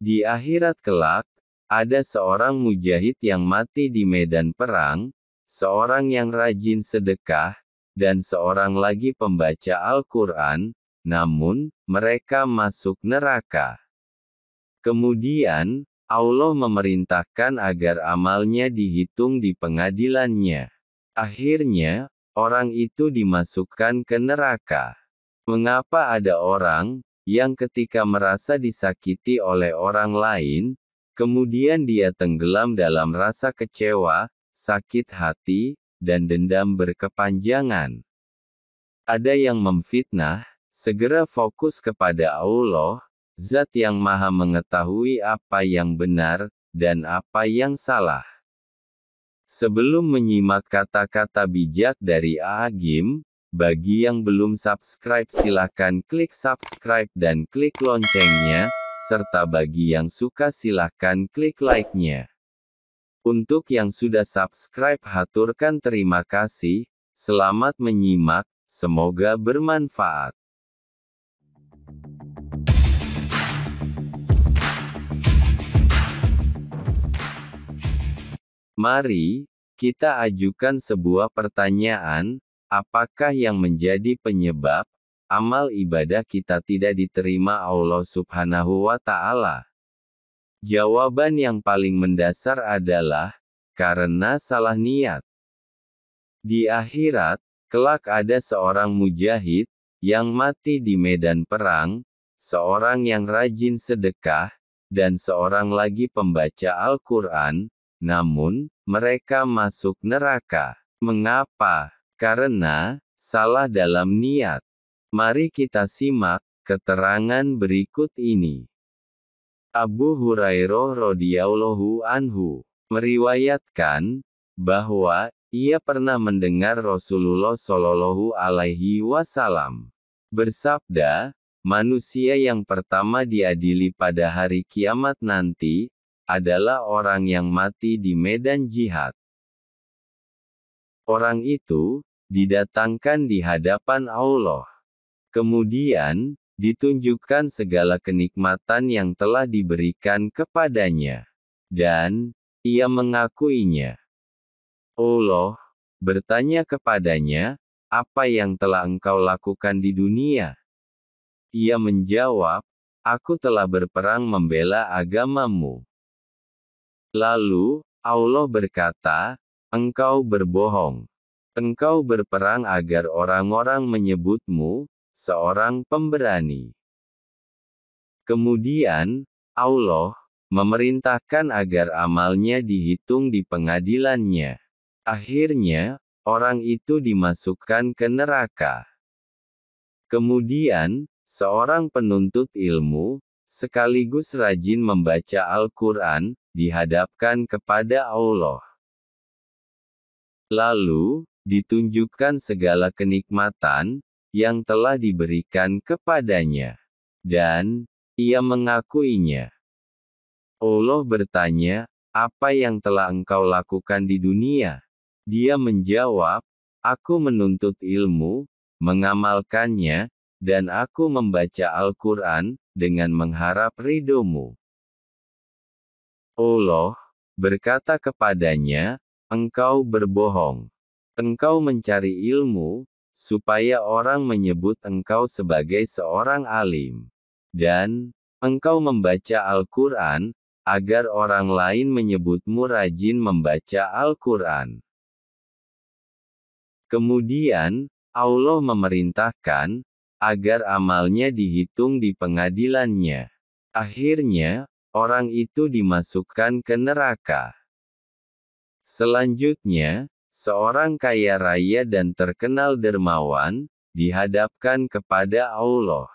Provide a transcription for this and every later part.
Di akhirat kelak, ada seorang mujahid yang mati di medan perang, seorang yang rajin sedekah, dan seorang lagi pembaca Al-Quran, namun mereka masuk neraka. Kemudian, Allah memerintahkan agar amalnya dihitung di pengadilannya. Akhirnya, orang itu dimasukkan ke neraka. Mengapa ada orang yang ketika merasa disakiti oleh orang lain, kemudian dia tenggelam dalam rasa kecewa, sakit hati, dan dendam berkepanjangan. Ada yang memfitnah, segera fokus kepada Allah, Zat yang Maha Mengetahui apa yang benar dan apa yang salah. Sebelum menyimak kata-kata bijak dari Agim, bagi yang belum subscribe silahkan klik subscribe dan klik loncengnya, serta bagi yang suka silahkan klik like-nya. Untuk yang sudah subscribe haturkan terima kasih, selamat menyimak, semoga bermanfaat. Mari, kita ajukan sebuah pertanyaan, Apakah yang menjadi penyebab amal ibadah kita tidak diterima Allah Subhanahu wa Ta'ala? Jawaban yang paling mendasar adalah karena salah niat. Di akhirat, kelak ada seorang mujahid yang mati di medan perang, seorang yang rajin sedekah, dan seorang lagi pembaca Al-Quran, namun mereka masuk neraka. Mengapa? Karena, salah dalam niat. Mari kita simak, keterangan berikut ini. Abu Hurairah radhiyallahu anhu meriwayatkan bahwa ia pernah mendengar Rasulullah Shallallahu alaihi wasallam bersabda, manusia yang pertama diadili pada hari kiamat nanti adalah orang yang mati di medan jihad. Orang itu didatangkan di hadapan Allah. Kemudian, ditunjukkan segala kenikmatan yang telah diberikan kepadanya, dan ia mengakuinya. Allah bertanya kepadanya, "Apa yang telah engkau lakukan di dunia?" Ia menjawab, "Aku telah berperang membela agamamu." Lalu Allah berkata, "Engkau berbohong. Engkau berperang agar orang-orang menyebutmu seorang pemberani. Kemudian, Allah memerintahkan agar amalnya dihitung di pengadilannya. Akhirnya, orang itu dimasukkan ke neraka. Kemudian, seorang penuntut ilmu sekaligus rajin membaca Al-Quran dihadapkan kepada Allah. Lalu, ditunjukkan segala kenikmatan yang telah diberikan kepadanya, dan ia mengakuinya. Allah bertanya, "Apa yang telah engkau lakukan di dunia?" Dia menjawab, "Aku menuntut ilmu, mengamalkannya, dan aku membaca Al-Quran dengan mengharap ridomu." Allah berkata kepadanya, "Engkau berbohong." Engkau mencari ilmu, supaya orang menyebut engkau sebagai seorang alim. Dan, engkau membaca Al-Quran, agar orang lain menyebutmu rajin membaca Al-Quran. Kemudian, Allah memerintahkan, agar amalnya dihitung di pengadilannya. Akhirnya, orang itu dimasukkan ke neraka. Selanjutnya, seorang kaya raya dan terkenal dermawan, dihadapkan kepada Allah.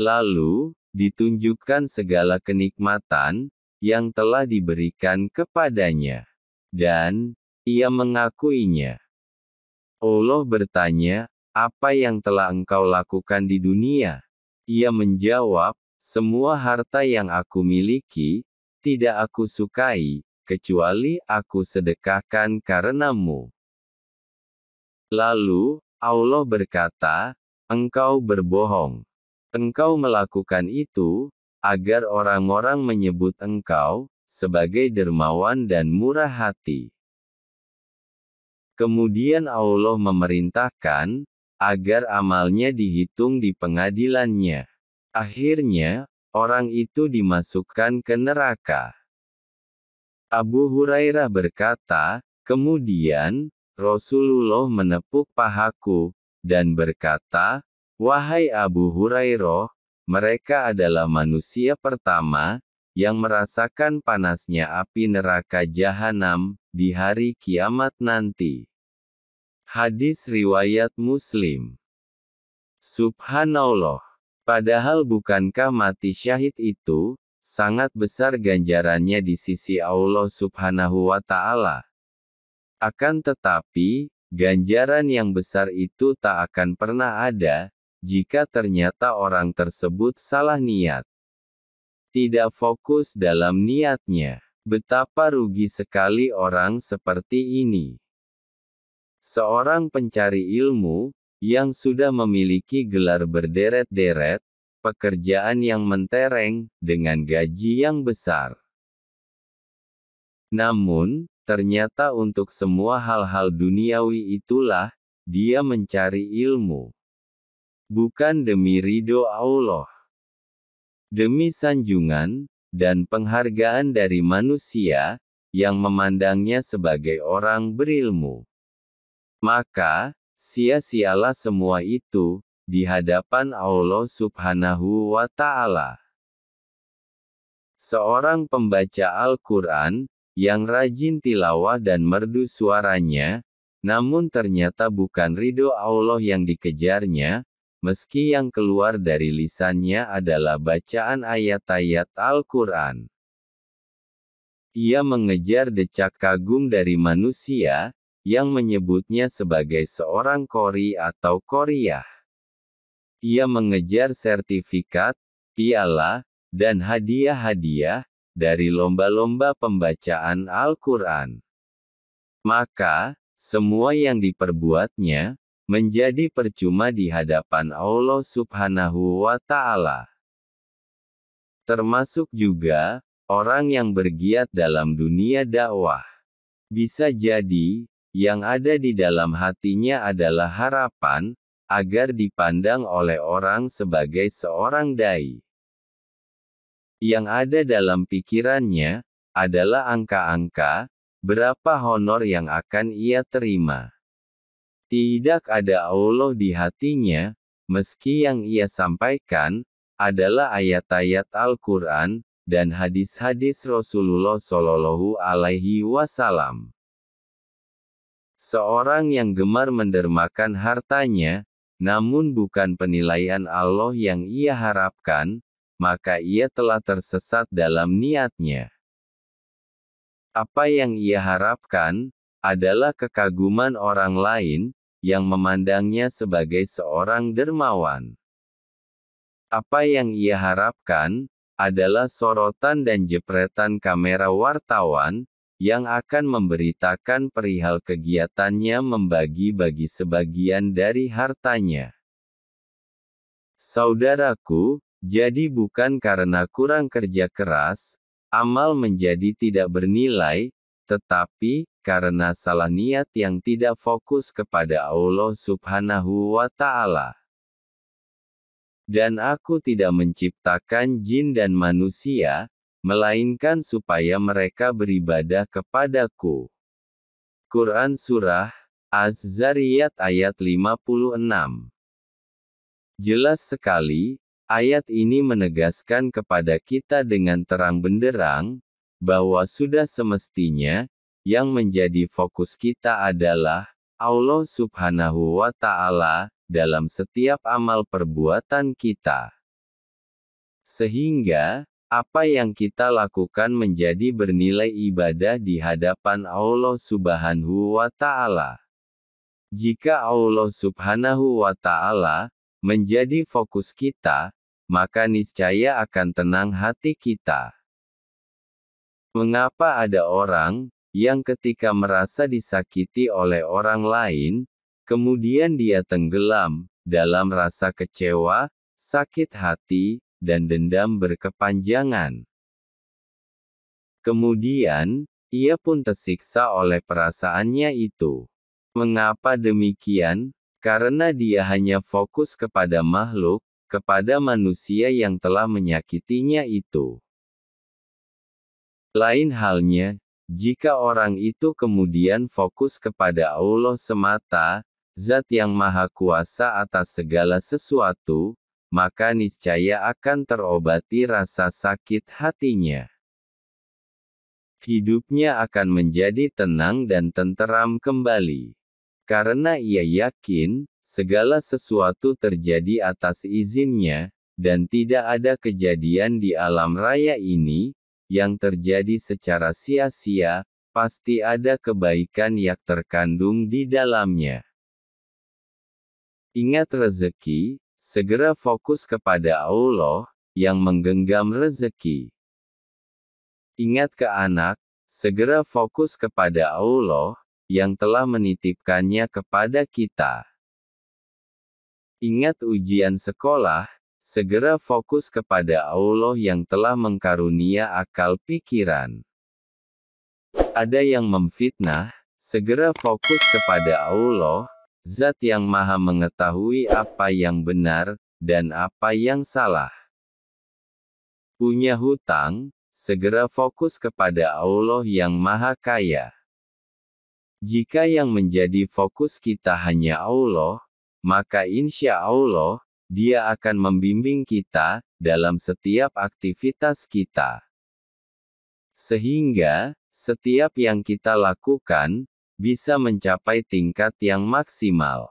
Lalu, ditunjukkan segala kenikmatan yang telah diberikan kepadanya, dan ia mengakuinya. Allah bertanya, "Apa yang telah engkau lakukan di dunia?" Ia menjawab, "Semua harta yang aku miliki tidak aku sukai, kecuali aku sedekahkan karenamu. Lalu, Allah berkata, engkau berbohong. Engkau melakukan itu, agar orang-orang menyebut engkau, sebagai dermawan dan murah hati. Kemudian Allah memerintahkan, agar amalnya dihitung di pengadilannya. Akhirnya, orang itu dimasukkan ke neraka. Abu Hurairah berkata, kemudian, Rasulullah menepuk pahaku, dan berkata, Wahai Abu Hurairah, mereka adalah manusia pertama, yang merasakan panasnya api neraka jahanam, di hari kiamat nanti. Hadis Riwayat Muslim Subhanallah. Padahal bukankah mati syahid itu, sangat besar ganjarannya di sisi Allah Subhanahu wa Ta'ala. Akan tetapi, ganjaran yang besar itu tak akan pernah ada jika ternyata orang tersebut salah niat, tidak fokus dalam niatnya. Betapa rugi sekali orang seperti ini. Seorang pencari ilmu yang sudah memiliki gelar berderet-deret pekerjaan yang mentereng, dengan gaji yang besar. Namun, ternyata untuk semua hal-hal duniawi itulah, dia mencari ilmu. Bukan demi ridho Allah. Demi sanjungan, dan penghargaan dari manusia, yang memandangnya sebagai orang berilmu. Maka, sia-sialah semua itu, di hadapan Allah Subhanahu wa Ta'ala. Seorang pembaca Al-Quran yang rajin tilawah dan merdu suaranya, namun ternyata bukan ridho Allah yang dikejarnya, meski yang keluar dari lisannya adalah bacaan ayat-ayat Al-Quran. Ia mengejar decak kagum dari manusia, yang menyebutnya sebagai seorang kori atau koriah. Ia mengejar sertifikat, piala, dan hadiah-hadiah dari lomba-lomba pembacaan Al-Quran. Maka, semua yang diperbuatnya menjadi percuma di hadapan Allah Subhanahu wa Ta'ala. Termasuk juga orang yang bergiat dalam dunia dakwah. Bisa jadi, yang ada di dalam hatinya adalah harapan agar dipandang oleh orang sebagai seorang dai. Yang ada dalam pikirannya adalah angka-angka, berapa honor yang akan ia terima. Tidak ada Allah di hatinya, meski yang ia sampaikan adalah ayat-ayat Al-Quran dan hadis-hadis Rasulullah Shallallahu Alaihi Wasallam. Seorang yang gemar mendermakan hartanya namun bukan penilaian Allah yang ia harapkan, maka ia telah tersesat dalam niatnya. Apa yang ia harapkan adalah kekaguman orang lain yang memandangnya sebagai seorang dermawan. Apa yang ia harapkan adalah sorotan dan jepretan kamera wartawan yang akan memberitakan perihal kegiatannya membagi-bagi sebagian dari hartanya. Saudaraku, jadi bukan karena kurang kerja keras, amal menjadi tidak bernilai, tetapi karena salah niat yang tidak fokus kepada Allah Subhanahu wa Ta'ala. Dan aku tidak menciptakan jin dan manusia, melainkan supaya mereka beribadah kepadaku. Quran Surah Az-Zariyat ayat 56 Jelas sekali, ayat ini menegaskan kepada kita dengan terang benderang, bahwa sudah semestinya, yang menjadi fokus kita adalah, Allah subhanahu wa ta'ala, dalam setiap amal perbuatan kita. Sehingga, apa yang kita lakukan menjadi bernilai ibadah di hadapan Allah Subhanahu wa Ta'ala. Jika Allah Subhanahu wa Ta'ala menjadi fokus kita, maka niscaya akan tenang hati kita. Mengapa ada orang yang ketika merasa disakiti oleh orang lain, kemudian dia tenggelam dalam rasa kecewa, sakit hati, dan dendam berkepanjangan. Kemudian, ia pun tersiksa oleh perasaannya itu. Mengapa demikian? Karena dia hanya fokus kepada makhluk, kepada manusia yang telah menyakitinya itu. Lain halnya, jika orang itu kemudian fokus kepada Allah semata, Zat yang Maha Kuasa atas segala sesuatu, maka niscaya akan terobati rasa sakit hatinya. Hidupnya akan menjadi tenang dan tenteram kembali. Karena ia yakin, segala sesuatu terjadi atas izinnya, dan tidak ada kejadian di alam raya ini, yang terjadi secara sia-sia, pasti ada kebaikan yang terkandung di dalamnya. Ingat rezeki, Segera fokus kepada Allah yang menggenggam rezeki. Ingat ke anak, segera fokus kepada Allah yang telah menitipkannya kepada kita. Ingat ujian sekolah, segera fokus kepada Allah yang telah mengkarunia akal pikiran. Ada yang memfitnah, segera fokus kepada Allah Zat yang maha mengetahui apa yang benar, dan apa yang salah. Punya hutang, segera fokus kepada Allah yang maha kaya. Jika yang menjadi fokus kita hanya Allah, maka insya Allah, dia akan membimbing kita, dalam setiap aktivitas kita. Sehingga, setiap yang kita lakukan, bisa mencapai tingkat yang maksimal.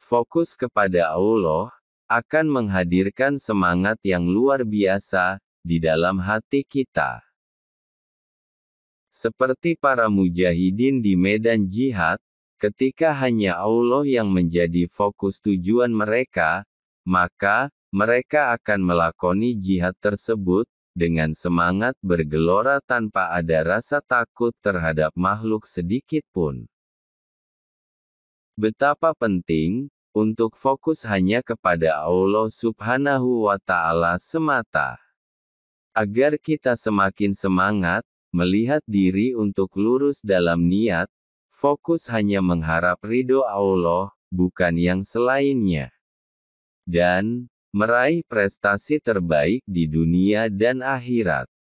Fokus kepada Allah akan menghadirkan semangat yang luar biasa di dalam hati kita. Seperti para mujahidin di medan jihad, ketika hanya Allah yang menjadi fokus tujuan mereka, maka mereka akan melakoni jihad tersebut dengan semangat bergelora tanpa ada rasa takut terhadap makhluk sedikit pun. Betapa penting untuk fokus hanya kepada Allah Subhanahu wa Ta'ala semata, agar kita semakin semangat melihat diri untuk lurus dalam niat, fokus hanya mengharap ridho Allah, bukan yang selainnya. Dan meraih prestasi terbaik di dunia dan akhirat.